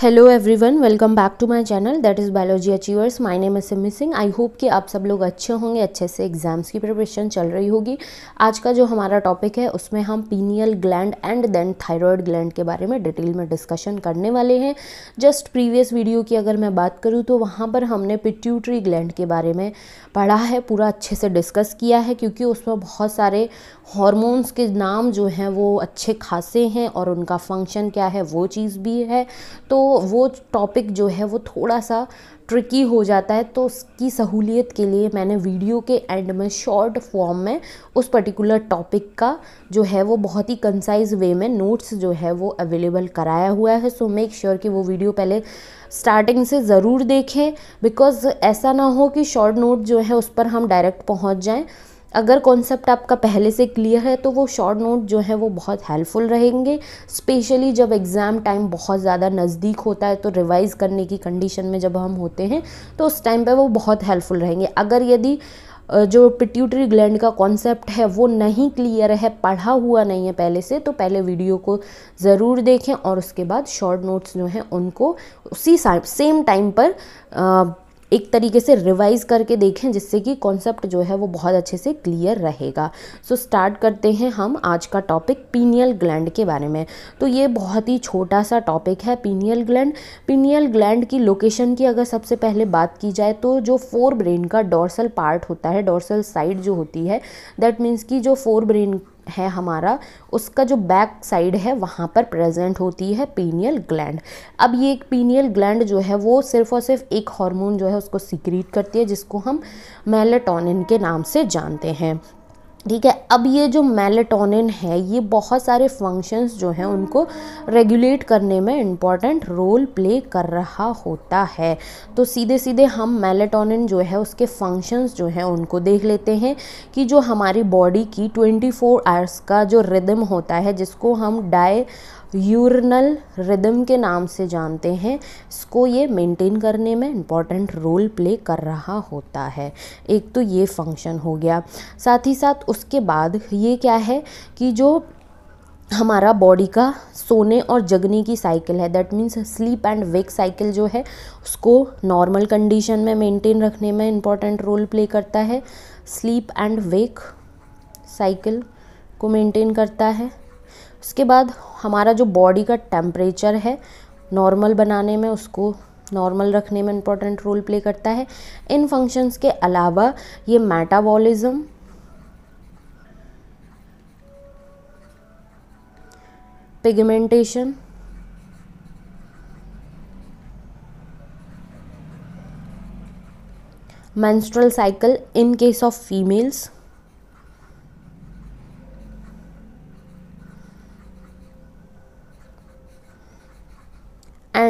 hello everyone welcome back to my channel that is biology achievers my name is Simi Singh I hope कि आप सब लोग अच्छे होंगे अच्छे से एग्जाम्स की प्रिपरेशन चल रही होगी आज का जो हमारा टॉपिक है उसमें हम pineal gland and then thyroid gland के बारे में डिटेल में डिस्कशन करने वाले हैं जस्ट प्रीवियस वीडियो की अगर मैं बात करूँ तो वहाँ पर हमने पिट्यूटरी ग्लैंड के बारे में पढ़ा है पूरा अच्छे से डिस्कस किया है क्योंकि उसमें बहुत सारे हॉर्मोन्स के नाम जो हैं वो अच्छे खासे हैं और उनका फंक्शन क्या है वो चीज़ भी है तो वो टॉपिक जो है वो थोड़ा सा ट्रिकी हो जाता है तो उसकी सहूलियत के लिए मैंने वीडियो के एंड में शॉर्ट फॉर्म में उस पर्टिकुलर टॉपिक का जो है वो बहुत ही कंसाइज वे में नोट्स जो है वो अवेलेबल कराया हुआ है सो मेक श्योर कि वो वीडियो पहले स्टार्टिंग से ज़रूर देखें बिकॉज़ ऐसा ना हो कि शॉर्ट नोट जो है उस पर हम डायरेक्ट पहुँच जाएँ अगर कॉन्सेप्ट आपका पहले से क्लियर है तो वो शॉर्ट नोट जो है वो बहुत हेल्पफुल रहेंगे स्पेशली जब एग्ज़ाम टाइम बहुत ज़्यादा नज़दीक होता है तो रिवाइज़ करने की कंडीशन में जब हम होते हैं तो उस टाइम पर वो बहुत हेल्पफुल रहेंगे अगर यदि जो पिट्यूटरी ग्लैंड का कॉन्सेप्ट है वो नहीं क्लियर है पढ़ा हुआ नहीं है पहले से तो पहले वीडियो को ज़रूर देखें और उसके बाद शॉर्ट नोट्स जो हैं उनको उसी सेम टाइम पर एक तरीके से रिवाइज करके देखें जिससे कि कॉन्सेप्ट जो है वो बहुत अच्छे से क्लियर रहेगा सो so, स्टार्ट करते हैं हम आज का टॉपिक पीनियल ग्लैंड के बारे में तो ये बहुत ही छोटा सा टॉपिक है पीनियल ग्लैंड पीनियल ग्लैंड की लोकेशन की अगर सबसे पहले बात की जाए तो जो फोर ब्रेन का डोर्सल पार्ट होता है डोर्सल साइड जो होती है दैट मीन्स की जो फोर ब्रेन है हमारा उसका जो बैक साइड है वहाँ पर प्रेजेंट होती है पीनियल ग्लैंड अब ये एक पीनियल ग्लैंड जो है वो सिर्फ और सिर्फ एक हार्मोन जो है उसको सिक्रीट करती है जिसको हम मेलेटोनिन के नाम से जानते हैं ठीक है अब ये जो मेलेटोनिन है ये बहुत सारे फंक्शंस जो हैं उनको रेगुलेट करने में इम्पॉर्टेंट रोल प्ले कर रहा होता है तो सीधे सीधे हम मेलेटोनिन जो है उसके फंक्शंस जो हैं उनको देख लेते हैं कि जो हमारी बॉडी की 24 फोर आवर्स का जो रिदम होता है जिसको हम डाई यूरनल रिदम के नाम से जानते हैं इसको ये मेंटेन करने में इम्पॉर्टेंट रोल प्ले कर रहा होता है एक तो ये फंक्शन हो गया साथ ही साथ उसके बाद ये क्या है कि जो हमारा बॉडी का सोने और जगने की साइकिल है that means sleep and wake cycle जो है उसको नॉर्मल कंडीशन में मेंटेन रखने में इम्पॉर्टेंट रोल प्ले करता है स्लीप एंड वेक साइकिल को मेंटेन करता है उसके बाद हमारा जो बॉडी का टेम्परेचर है नॉर्मल बनाने में उसको नॉर्मल रखने में इम्पॉर्टेंट रोल प्ले करता है इन फंक्शंस के अलावा ये metabolism pigmentation menstrual cycle in case of females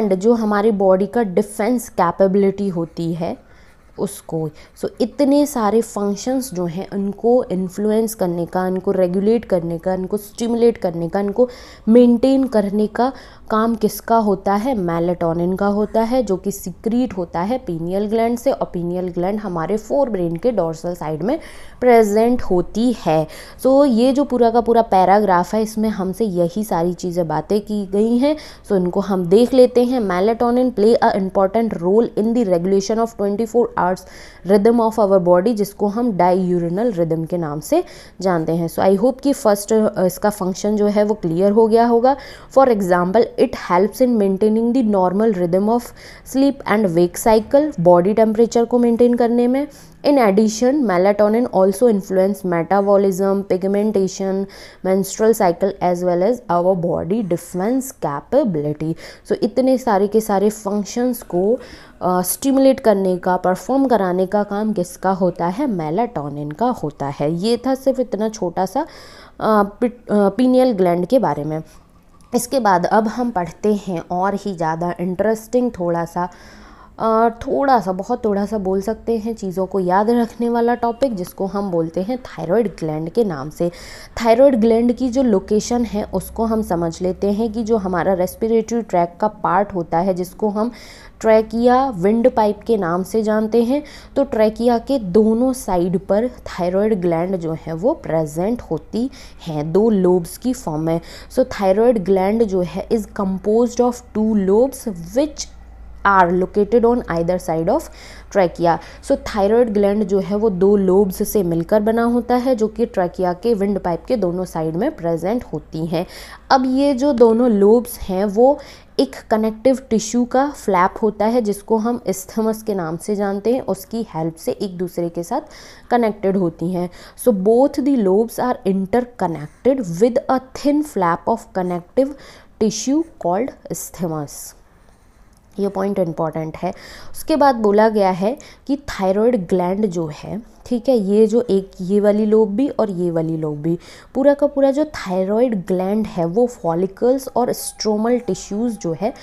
and जो हमारी बॉडी का डिफेंस कैपेबिलिटी होती है उसको सो इतने सारे फंक्शंस जो हैं उनको इन्फ्लुएंस करने का उनको रेगुलेट करने का उनको स्टिमुलेट करने का उनको मेंटेन करने का काम किसका होता है मेलेटोनिन का होता है जो कि सिक्रीट होता है पीनियल ग्लैंड से और पीनियल ग्लैंड हमारे फोर ब्रेन के डोर्सल साइड में प्रेजेंट होती है सो so, ये जो पूरा का पूरा पैराग्राफ है इसमें हमसे यही सारी चीज़ें बातें की गई हैं सो so, इनको हम देख लेते हैं melatonin play a important role in the regulation of twenty four hours rhythm of our body जिसको हम डाई यूरिनल रिदम के नाम से जानते हैं सो आई होप कि फर्स्ट uh, इसका फंक्शन जो है वो क्लियर हो गया होगा for example it helps in maintaining the normal rhythm of sleep and wake cycle body temperature को मेंटेन करने में in addition melatonin also influence metabolism pigmentation menstrual cycle as well as our body defence capability so इतने सारे के सारे functions को stimulate करने का परफॉर्म कराने का काम किसका होता है मेलाटोनिन का होता है ये था सिर्फ इतना छोटा सा पीनियल ग्लैंड के बारे में इसके बाद अब हम पढ़ते हैं और ही ज़्यादा इंटरेस्टिंग थोड़ा सा थोड़ा सा बहुत थोड़ा सा बोल सकते हैं चीज़ों को याद रखने वाला टॉपिक जिसको हम बोलते हैं थायराइड ग्लैंड के नाम से थायराइड ग्लैंड की जो लोकेशन है उसको हम समझ लेते हैं कि जो हमारा रेस्पिरेटरी ट्रैक का पार्ट होता है जिसको हम ट्रैकिया विंड पाइप के नाम से जानते हैं तो ट्रैकिया के दोनों साइड पर थायराइड ग्लैंड जो है वो प्रेजेंट होती हैं दो लोब्स की फॉर्म में सो थायराइड ग्लैंड जो है is composed of two lobes which are located on either side of trachea so thyroid gland जो है वो दो लोब्स से मिलकर बना होता है जो कि ट्रैकिया के विंड पाइप के दोनों साइड में प्रेजेंट होती हैं अब ये जो दोनों लोब्स हैं वो एक कनेक्टिव टिश्यू का फ्लैप होता है जिसको हम इस्थमस के नाम से जानते हैं उसकी हेल्प से एक दूसरे के साथ कनेक्टेड होती हैं so both the lobes are interconnected with a thin flap of connective tissue called isthmus ये पॉइंट इम्पॉर्टेंट है उसके बाद बोला गया है कि थायराइड ग्लैंड जो है ठीक है ये जो एक ये वाली लोब भी और ये वाली लोब भी पूरा का पूरा जो थायराइड ग्लैंड है वो फॉलिकल्स और स्ट्रोमल टिश्यूज़ जो है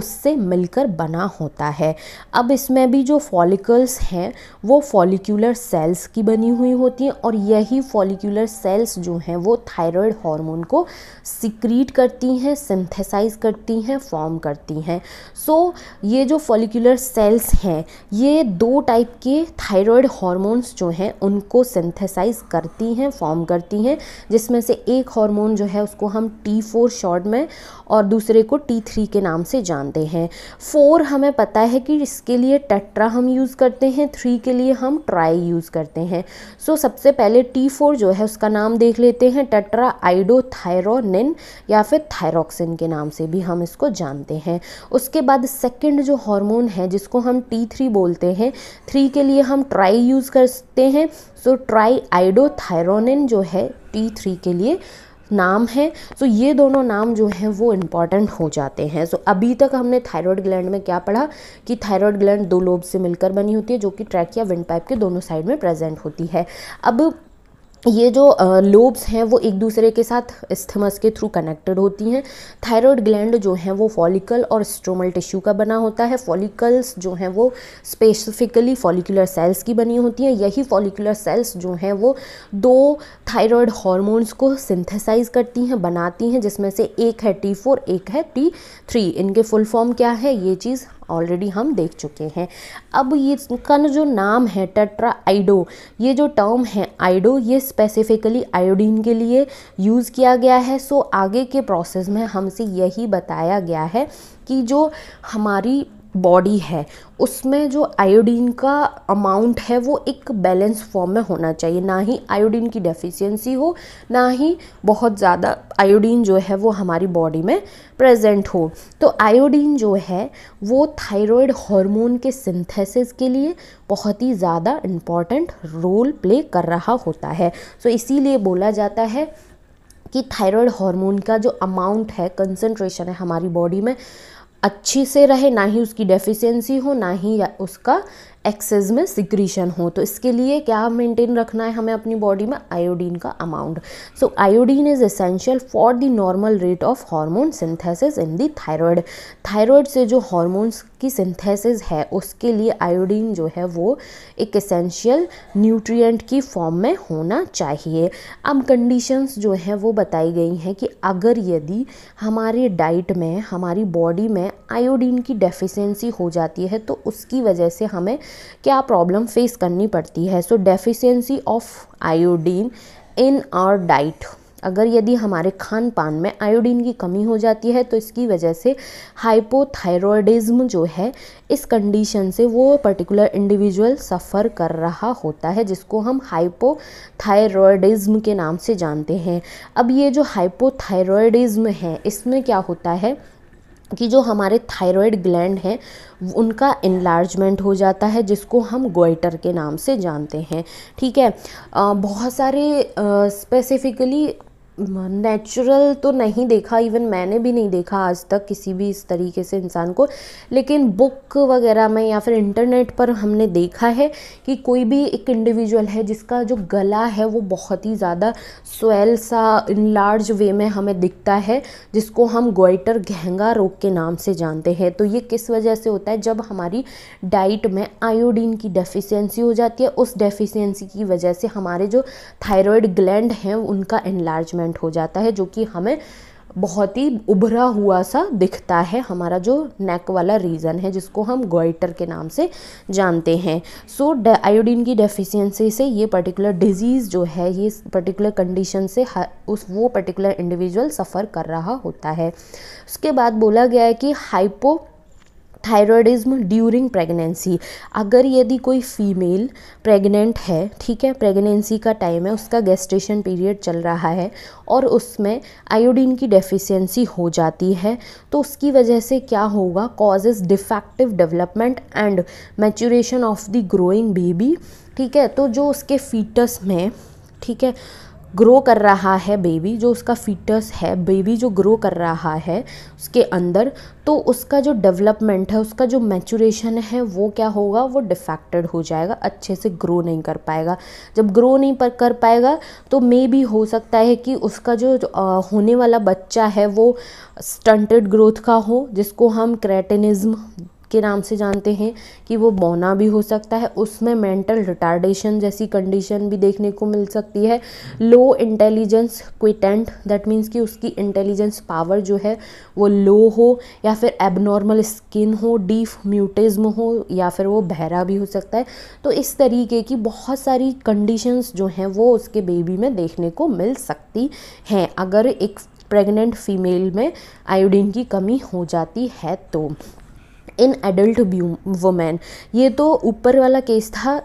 उससे मिलकर बना होता है अब इसमें भी जो फॉलिकल्स हैं वो फॉलिक्यूलर सेल्स की बनी हुई होती हैं और यही फॉलिकुलर सेल्स जो हैं वो थायराइड हार्मोन को सिक्रीट करती हैं सिंथेसाइज करती हैं फॉर्म करती हैं सो so, ये जो फॉलिकुलर सेल्स हैं ये दो टाइप के थायराइड हार्मोन्स जो हैं उनको सिंथेसाइज करती हैं फॉर्म करती हैं जिसमें से एक हार्मोन जो है उसको हम टी फोर शॉर्ट में और दूसरे को टी थ्री के नाम से जानते हैं फोर हमें पता है कि इसके लिए टेट्रा हम यूज़ करते हैं थ्री के लिए हम ट्राई यूज़ करते हैं सो सबसे पहले टी फोर जो है उसका नाम देख लेते हैं टेट्रा आइडो थायरोनिन या फिर थायरोक्सिन के नाम से भी हम इसको जानते हैं उसके बाद सेकेंड जो हॉर्मोन है जिसको हम टी थ्री बोलते हैं थ्री के लिए हम ट्राई यूज़ करते हैं सो ट्राई आइडो जो है टी थ्री के लिए नाम है सो तो ये दोनों नाम जो हैं वो इम्पॉर्टेंट हो जाते हैं सो अभी तक हमने थायरॉयड ग्लैंड में क्या पढ़ा कि थायरॉयड ग्लैंड दो लोब से मिलकर बनी होती है जो कि ट्रैक या विंड पाइप के दोनों साइड में प्रेजेंट होती है अब ये जो लोब्स हैं वो एक दूसरे के साथ स्थमस के थ्रू कनेक्टेड होती हैं थायराइड ग्लैंड जो हैं वो फॉलिकल और स्ट्रोमल टिश्यू का बना होता है फॉलिकल्स जो हैं वो स्पेसिफिकली फॉलिकुलर सेल्स की बनी होती हैं यही फॉलिकुलर सेल्स जो हैं वो दो थायराइड हॉर्मोन्स को सिंथेसाइज करती हैं बनाती हैं जिसमें से एक है टी फोर एक है टी थ्री इनके फुल फॉर्म क्या है ये चीज़ ऑलरेडी हम देख चुके हैं अब ये इसका जो नाम है टेट्रा आइडो ये जो टर्म है आइडो ये स्पेसिफिकली आयोडीन के लिए यूज़ किया गया है सो आगे के प्रोसेस में हमसे यही बताया गया है कि जो हमारी बॉडी है उसमें जो आयोडीन का अमाउंट है वो एक बैलेंस फॉर्म में होना चाहिए ना ही आयोडीन की डेफिशिएंसी हो ना ही बहुत ज़्यादा आयोडीन जो है वो हमारी बॉडी में प्रेजेंट हो तो आयोडीन जो है वो थायराइड हार्मोन के सिंथेसिस के लिए बहुत ही ज़्यादा इम्पॉर्टेंट रोल प्ले कर रहा होता है सो तो so, इसीलिए बोला जाता है कि थायराइड हार्मोन का जो अमाउंट है कंसनट्रेशन है हमारी बॉडी में अच्छी से रहे ना ही उसकी डेफिशिएंसी हो ना ही उसका एक्सेस में सिक्रीशन हो तो इसके लिए क्या मेंटेन रखना है हमें अपनी बॉडी में आयोडीन का amount so iodine is essential for the normal rate of hormone synthesis in the thyroid thyroid से जो हार्मोन्स की सिंथेसिस है उसके लिए आयोडीन जो है वो एक एसेंशियल न्यूट्रिएंट की फॉर्म में होना चाहिए अब कंडीशंस जो हैं वो बताई गई हैं कि अगर यदि हमारे डाइट में हमारी बॉडी में आयोडीन की डेफिशिएंसी हो जाती है तो उसकी वजह से हमें क्या प्रॉब्लम फेस करनी पड़ती है so deficiency of iodine in our diet अगर यदि हमारे खान पान में आयोडीन की कमी हो जाती है तो इसकी वजह से हाइपोथायरॉयडिज्म जो है इस कंडीशन से वो पर्टिकुलर इंडिविजुअल सफ़र कर रहा होता है जिसको हम हाइपोथायरॉयडिज्म के नाम से जानते हैं अब ये जो हाइपोथायरॉयडिज्म है इसमें क्या होता है कि जो हमारे थायराइड ग्लैंड हैं उनका इन्लार्जमेंट हो जाता है जिसको हम गोइटर के नाम से जानते हैं ठीक है आ, बहुत सारे स्पेसिफ़िकली नेचुरल तो नहीं देखा इवन मैंने भी नहीं देखा आज तक किसी भी इस तरीके से इंसान को लेकिन बुक वगैरह में या फिर इंटरनेट पर हमने देखा है कि कोई भी एक इंडिविजुअल है जिसका जो गला है वो बहुत ही ज़्यादा स्वेल सा इन लार्ज वे में हमें दिखता है जिसको हम गोइटर गहंगा रोग के नाम से जानते हैं तो ये किस वजह से होता है जब हमारी डाइट में आयोडीन की डेफिशेंसी हो जाती है उस डेफिशिएंसी की वजह से हमारे जो थायरॉयड ग्लैंड हैं उनका एनलार्जमेंट इन्वेस्टमेंट हो जाता है जो कि हमें बहुत ही उभरा हुआ सा दिखता है हमारा जो नेक वाला रीज़न है जिसको हम गोइटर के नाम से जानते हैं सो so, आयोडीन की डेफिशिएंसी से ये पर्टिकुलर डिजीज़ जो है ये पर्टिकुलर कंडीशन से उस वो पर्टिकुलर इंडिविजुअल सफ़र कर रहा होता है उसके बाद बोला गया है कि हाइपो थायरॉयडिज्म ड्यूरिंग प्रेगनेंसी अगर यदि कोई फीमेल प्रेग्नेंट है ठीक है प्रेगनेंसी का टाइम है उसका गेस्टेशन पीरियड चल रहा है और उसमें आयोडीन की डेफिशिएंसी हो जाती है तो उसकी वजह से क्या होगा causes defective development and maturation of the growing baby ठीक है तो जो उसके फीटस में ठीक है ग्रो कर रहा है बेबी जो उसका फीटस है बेबी जो ग्रो कर रहा है उसके अंदर तो उसका जो डेवलपमेंट है उसका जो मैचुरेशन है वो क्या होगा वो डिफेक्टेड हो जाएगा अच्छे से ग्रो नहीं कर पाएगा जब ग्रो नहीं पर कर पाएगा तो मे भी हो सकता है कि उसका जो होने वाला बच्चा है वो स्टंटेड ग्रोथ का हो जिसको हम क्रेटेनिज्म के नाम से जानते हैं कि वो बौना भी हो सकता है उसमें मेंटल रिटार्डेशन जैसी कंडीशन भी देखने को मिल सकती है low intelligence quotient that means कि उसकी इंटेलिजेंस पावर जो है वो लो हो या फिर एबनॉर्मल स्किन हो डीफ म्यूटिज्म हो या फिर वो बहरा भी हो सकता है तो इस तरीके की बहुत सारी कंडीशंस जो हैं वो उसके बेबी में देखने को मिल सकती हैं अगर एक प्रेग्नेंट फीमेल में आयोडीन की कमी हो जाती है तो इन एडल्ट वुमेन ये तो ऊपर वाला केस था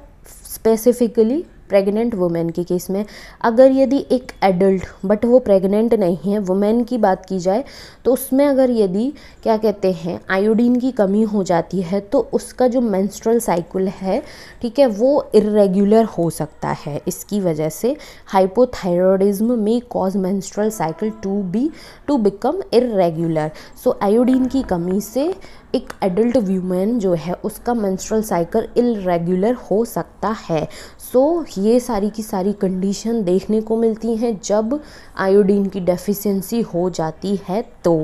स्पेसिफिकली प्रेग्नेंट वुमेन के केस में अगर यदि एक एडल्ट बट वो प्रेग्नेंट नहीं है वुमेन की बात की जाए तो उसमें अगर यदि क्या कहते हैं आयोडीन की कमी हो जाती है तो उसका जो मेंस्ट्रुअल साइकिल है ठीक है वो इरेगुलर हो सकता है इसकी वजह से हाइपोथायरॉयडिज्म में cause menstrual cycle to be to become irregular so iodine की कमी से एक एडल्ट व्यूमेन जो है उसका मेंस्ट्रुअल साइकिल इरेगुलर हो सकता है सो so, ये सारी की सारी कंडीशन देखने को मिलती हैं जब आयोडीन की डेफिशिएंसी हो जाती है तो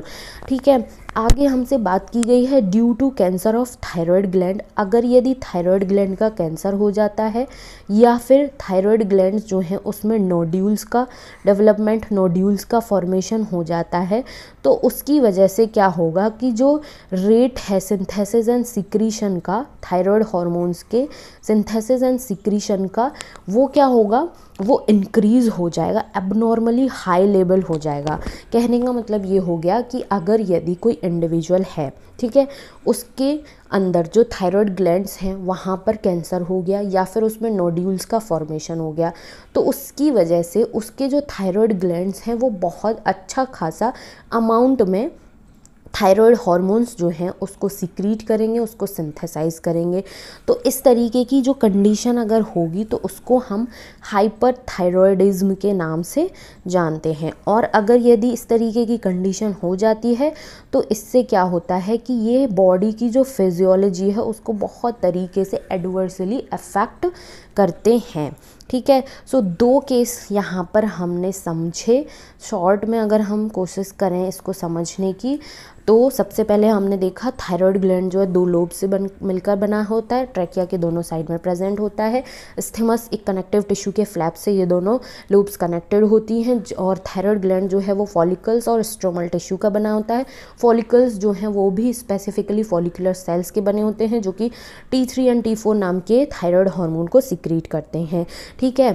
ठीक है आगे हमसे बात की गई है due to cancer of thyroid gland अगर यदि थायराइड ग्लैंड का कैंसर हो जाता है या फिर थायराइड ग्लैंड जो हैं उसमें नोड्यूल्स का डेवलपमेंट नोड्यूल्स का फॉर्मेशन हो जाता है तो उसकी वजह से क्या होगा कि जो रेट है सिंथेसिस एंड सिक्रीशन का थायराइड हॉर्मोन्स के सिंथेसिस एंड सिक्रीशन का वो क्या होगा वो इनक्रीज़ हो जाएगा एबनॉर्मली हाई लेवल हो जाएगा कहने का मतलब ये हो गया कि अगर यदि कोई इंडिविजुअल है ठीक है उसके अंदर जो थायराइड ग्लैंड्स हैं वहाँ पर कैंसर हो गया या फिर उसमें नोड्यूल्स का फॉर्मेशन हो गया तो उसकी वजह से उसके जो थायराइड ग्लैंड्स हैं वो बहुत अच्छा खासा अमाउंट में थायराइड हार्मोन्स जो हैं उसको सिक्रीट करेंगे उसको सिंथेसाइज करेंगे तो इस तरीके की जो कंडीशन अगर होगी तो उसको हम हाइपर थायरॉयडिज्म के नाम से जानते हैं और अगर यदि इस तरीके की कंडीशन हो जाती है तो इससे क्या होता है कि ये बॉडी की जो फिजियोलॉजी है उसको बहुत तरीके से एडवर्सली अफेक्ट करते हैं ठीक है सो दो केस यहाँ पर हमने समझे शॉर्ट में अगर हम कोशिश करें इसको समझने की तो सबसे पहले हमने देखा थायराइड ग्लैंड जो है दो लोब से बन मिलकर बना होता है ट्रैकिया के दोनों साइड में प्रेजेंट होता है स्थेमस एक कनेक्टिव टिश्यू के फ्लैप से ये दोनों लोब्स कनेक्टेड होती हैं और थायराइड ग्लैंड जो है वो फॉलिकल्स और स्ट्रोमल टिश्यू का बना होता है फॉलिकल्स जो हैं वो भी स्पेसिफिकली फॉलिकुलर सेल्स के बने होते हैं जो कि T three and T four नाम के थायरॉयड हार्मोन को सिक सिक्रीट करते हैं ठीक है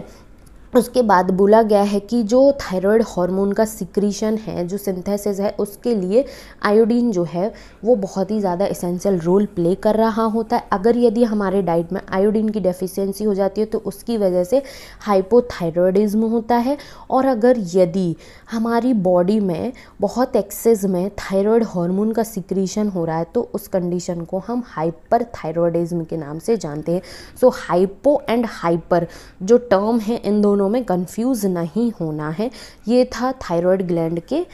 उसके बाद बोला गया है कि जो थायराइड हार्मोन का सिक्रीशन है जो सिंथेसिस है उसके लिए आयोडीन जो है वो बहुत ही ज़्यादा इसेंशियल रोल प्ले कर रहा होता है अगर यदि हमारे डाइट में आयोडीन की डेफिशिएंसी हो जाती है तो उसकी वजह से हाइपोथायरॉयडिज्म होता है और अगर यदि हमारी बॉडी में बहुत एक्सेस में थायरॉयड हॉर्मोन का सिक्रीशन हो रहा है तो उस कंडीशन को हम हाइपर थायरॉयडिज्म के नाम से जानते हैं सो हाइपो एंड हाइपर जो टर्म है इन दोनों दोनों में कंफ्यूज नहीं होना है ये था थायराइड ग्लैंड के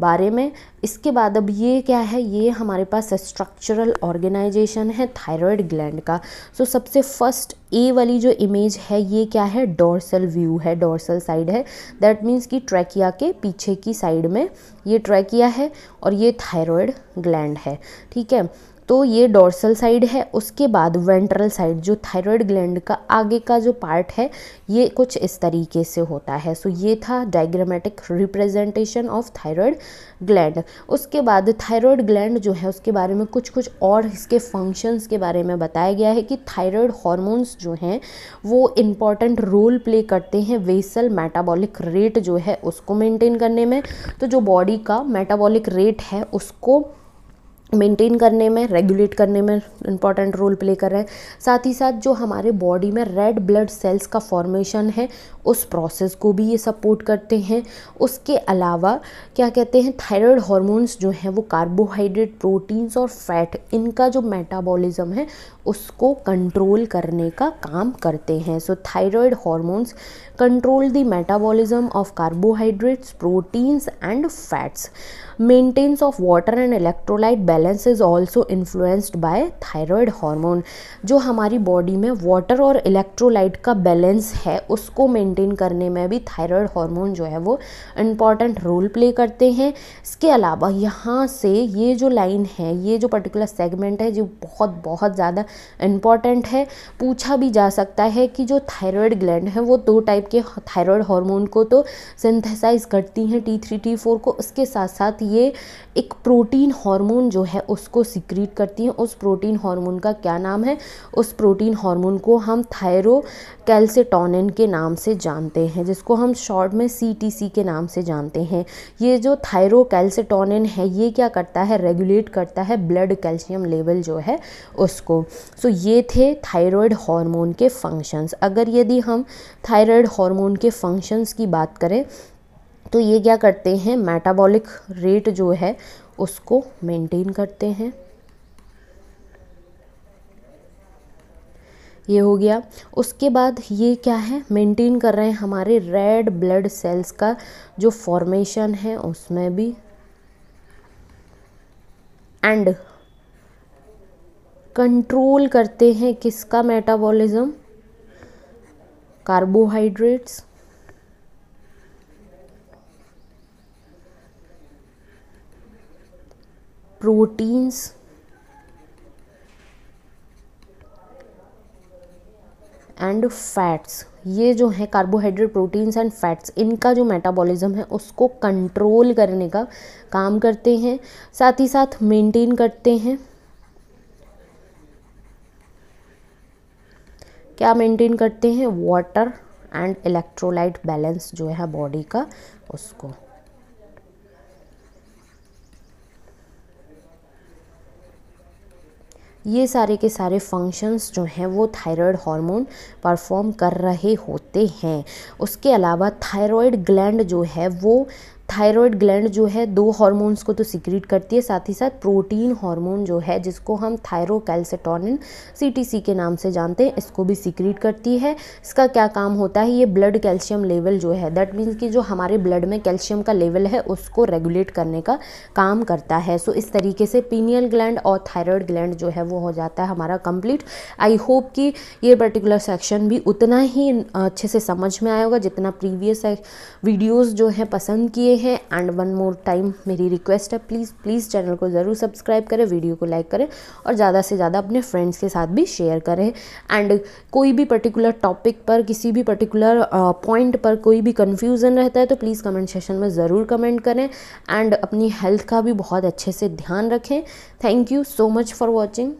बारे में इसके बाद अब ये क्या है ये हमारे पास स्ट्रक्चरल ऑर्गेनाइजेशन है थायराइड ग्लैंड का सो so, सबसे फर्स्ट ए वाली जो इमेज है ये क्या है डोर्सल व्यू है डोर्सल साइड है दैट मीन्स कि ट्रैकिया के पीछे की साइड में ये ट्रैकिया है और ये थायराइड ग्लैंड है ठीक है तो ये डोर्सल साइड है उसके बाद वेंट्रल साइड जो थायराइड ग्लैंड का आगे का जो पार्ट है ये कुछ इस तरीके से होता है सो ये था diagrammatic representation of thyroid gland उसके बाद थायराइड ग्लैंड जो है उसके बारे में कुछ कुछ और इसके फंक्शंस के बारे में बताया गया है कि थायराइड हॉर्मोन्स जो हैं वो इम्पॉर्टेंट रोल प्ले करते हैं वेसल मेटाबॉलिक रेट जो है उसको मेंटेन करने में तो जो बॉडी का मेटाबॉलिक रेट है उसको मेंटेन करने में रेगुलेट करने में इम्पॉर्टेंट रोल प्ले कर रहे हैं साथ ही साथ जो हमारे बॉडी में रेड ब्लड सेल्स का फॉर्मेशन है उस प्रोसेस को भी ये सपोर्ट करते हैं उसके अलावा क्या कहते हैं थायराइड हार्मोन्स जो हैं वो कार्बोहाइड्रेट प्रोटीन्स और फैट इनका जो मेटाबॉलिज्म है उसको कंट्रोल करने का काम करते हैं so thyroid hormones control the metabolism of carbohydrates proteins and fats maintenance of water and electrolyte balance is also influenced by thyroid hormone जो हमारी बॉडी में वाटर और इलेक्ट्रोलाइट का बैलेंस है उसको मेंटेन करने में भी थायरॉयड हार्मोन जो है वो इम्पॉर्टेंट रोल प्ले करते हैं इसके अलावा यहाँ से ये जो लाइन है ये जो पर्टिकुलर सेगमेंट है जो बहुत बहुत ज़्यादा इम्पॉर्टेंट है पूछा भी जा सकता है कि जो थायरॉयड ग्लैंड है वो दो टाइप के थायरॉयड हार्मोन को तो सिंथेसाइज करती हैं टी थ्री टी फोर को उसके साथ साथ ये एक प्रोटीन हार्मोन जो है उसको सिक्रीट करती हैं उस प्रोटीन हार्मोन का क्या नाम है उस प्रोटीन हार्मोन को हम थायरो कैल्सिटोनिन के नाम से जानते हैं जिसको हम शॉर्ट में सी के नाम से जानते हैं ये जो थायरो कैल्सिटोनिन है ये क्या करता है रेगुलेट करता है ब्लड कैल्शियम लेवल जो है उसको सो so, ये थे थायरॉयड हॉर्मोन के फंक्शंस अगर यदि हम थायरॉयड हॉर्मोन के फंक्शंस की बात करें तो ये क्या करते हैं मेटाबॉलिक रेट जो है उसको मेंटेन करते हैं ये हो गया उसके बाद ये क्या है मेंटेन कर रहे हैं हमारे रेड ब्लड सेल्स का जो फॉर्मेशन है उसमें भी एंड कंट्रोल करते हैं किसका metabolism carbohydrates proteins and fats ये जो है कार्बोहाइड्रेट प्रोटीन्स एंड फैट्स इनका जो मेटाबॉलिज्म है उसको कंट्रोल करने का काम करते हैं साथ ही साथ मेंटेन करते हैं क्या मेंटेन करते हैं वाटर एंड इलेक्ट्रोलाइट बैलेंस जो है बॉडी का उसको ये सारे के सारे फंक्शंस जो हैं वो थायराइड हार्मोन परफॉर्म कर रहे होते हैं उसके अलावा थायराइड ग्लैंड जो है वो थायराइड ग्लैंड जो है दो हार्मोन्स को तो सिक्रीट करती है साथ ही साथ प्रोटीन हार्मोन जो है जिसको हम थायरोकैल्सेटोनिन सी के नाम से जानते हैं इसको भी सिक्रीट करती है इसका क्या काम होता है ये ब्लड कैल्शियम लेवल जो है दैट मीन्स कि जो हमारे ब्लड में कैल्शियम का लेवल है उसको रेगुलेट करने का काम करता है सो so, इस तरीके से पीनियल ग्लैंड और थायरॉयड ग्लैंड जो है वो हो जाता है हमारा कंप्लीट आई होप कि ये पर्टिकुलर सेक्शन भी उतना ही अच्छे से समझ में आया होगा जितना प्रीवियस वीडियोज़ जो है पसंद किए हैं है एंड वन मोर टाइम मेरी रिक्वेस्ट है प्लीज़ प्लीज़ चैनल को ज़रूर सब्सक्राइब करें वीडियो को लाइक करें और ज़्यादा से ज़्यादा अपने फ्रेंड्स के साथ भी शेयर करें एंड कोई भी पर्टिकुलर टॉपिक पर किसी भी पर्टिकुलर पॉइंट पर कोई भी कन्फ्यूज़न रहता है तो प्लीज़ कमेंट सेशन में ज़रूर कमेंट करें एंड अपनी हेल्थ का भी बहुत अच्छे से ध्यान रखें thank you so much for watching